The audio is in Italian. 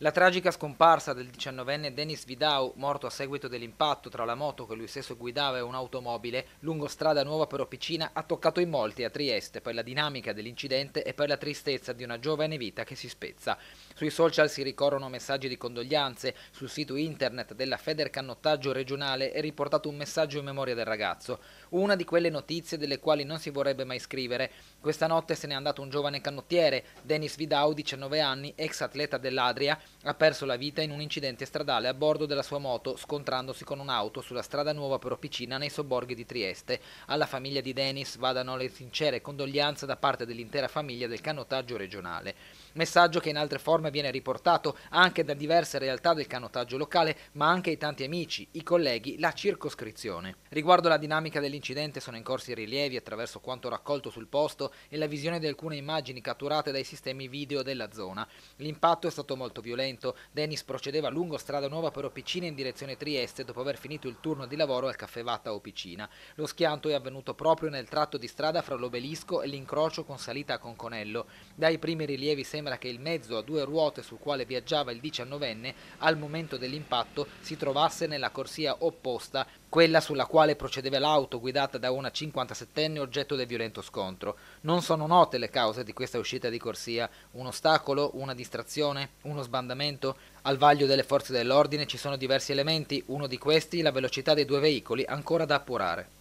La tragica scomparsa del diciannovenne Denis Vidau, morto a seguito dell'impatto tra la moto che lui stesso guidava e un'automobile, lungo strada nuova per Opicina, ha toccato in molti a Trieste per la dinamica dell'incidente e per la tristezza di una giovane vita che si spezza. Sui social si ricorrono messaggi di condoglianze, sul sito internet della Federcannottaggio regionale è riportato un messaggio in memoria del ragazzo, una di quelle notizie delle quali non si vorrebbe mai scrivere. Questa notte se n'è andato un giovane canottiere, Denis Vidau, 19 anni, ex atleta dell'Adria, ha perso la vita in un incidente stradale a bordo della sua moto scontrandosi con un'auto sulla strada nuova per Opicina nei sobborghi di Trieste. Alla famiglia di Denis vadano le sincere condoglianze da parte dell'intera famiglia del canottaggio regionale. Messaggio che in altre forme viene riportato anche da diverse realtà del canottaggio locale, ma anche ai tanti amici, i colleghi, la circoscrizione. Riguardo la dinamica dell'incidente sono in corso i rilievi attraverso quanto raccolto sul posto e la visione di alcune immagini catturate dai sistemi video della zona. L'impatto è stato molto violento violento. Dennis procedeva lungo strada nuova per Opicina in direzione Trieste dopo aver finito il turno di lavoro al caffè Vatta Opicina. Lo schianto è avvenuto proprio nel tratto di strada fra l'obelisco e l'incrocio con salita a Conconello. Dai primi rilievi sembra che il mezzo a due ruote sul quale viaggiava il 19enne al momento dell'impatto si trovasse nella corsia opposta quella sulla quale procedeva l'auto guidata da una 57enne oggetto del violento scontro. Non sono note le cause di questa uscita di corsia. Un ostacolo? Una distrazione? Uno sbandamento? Al vaglio delle forze dell'ordine ci sono diversi elementi, uno di questi la velocità dei due veicoli ancora da appurare.